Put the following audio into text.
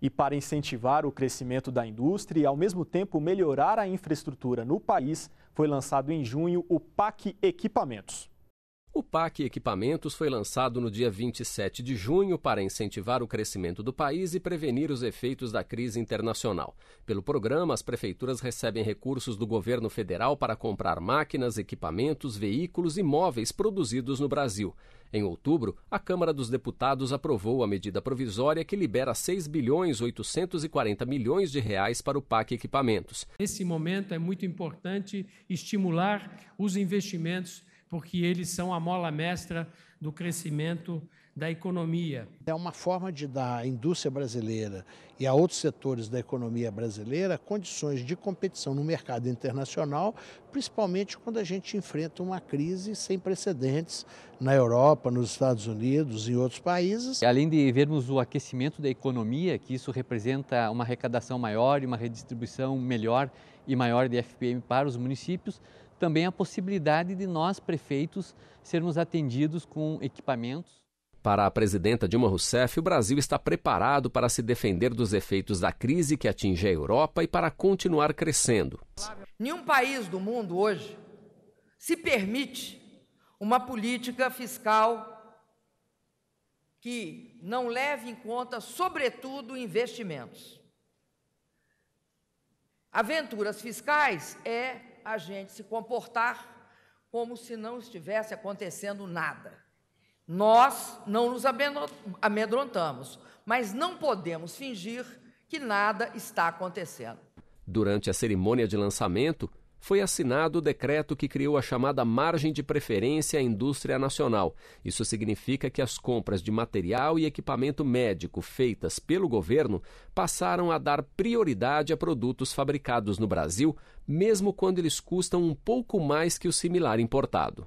E para incentivar o crescimento da indústria e, ao mesmo tempo, melhorar a infraestrutura no país, foi lançado em junho o PAC Equipamentos. O PAC Equipamentos foi lançado no dia 27 de junho para incentivar o crescimento do país e prevenir os efeitos da crise internacional. Pelo programa, as prefeituras recebem recursos do governo federal para comprar máquinas, equipamentos, veículos e móveis produzidos no Brasil. Em outubro, a Câmara dos Deputados aprovou a medida provisória que libera 6 bilhões 840 milhões de reais para o PAC Equipamentos. Nesse momento é muito importante estimular os investimentos porque eles são a mola mestra do crescimento da economia. É uma forma de dar à indústria brasileira e a outros setores da economia brasileira condições de competição no mercado internacional, principalmente quando a gente enfrenta uma crise sem precedentes na Europa, nos Estados Unidos e outros países. Além de vermos o aquecimento da economia, que isso representa uma arrecadação maior e uma redistribuição melhor e maior de FPM para os municípios, também a possibilidade de nós, prefeitos, sermos atendidos com equipamentos. Para a presidenta Dilma Rousseff, o Brasil está preparado para se defender dos efeitos da crise que atinge a Europa e para continuar crescendo. Nenhum país do mundo hoje se permite uma política fiscal que não leve em conta, sobretudo, investimentos. Aventuras fiscais é a gente se comportar como se não estivesse acontecendo nada. Nós não nos amedrontamos, mas não podemos fingir que nada está acontecendo. Durante a cerimônia de lançamento, foi assinado o decreto que criou a chamada margem de preferência à indústria nacional. Isso significa que as compras de material e equipamento médico feitas pelo governo passaram a dar prioridade a produtos fabricados no Brasil, mesmo quando eles custam um pouco mais que o similar importado.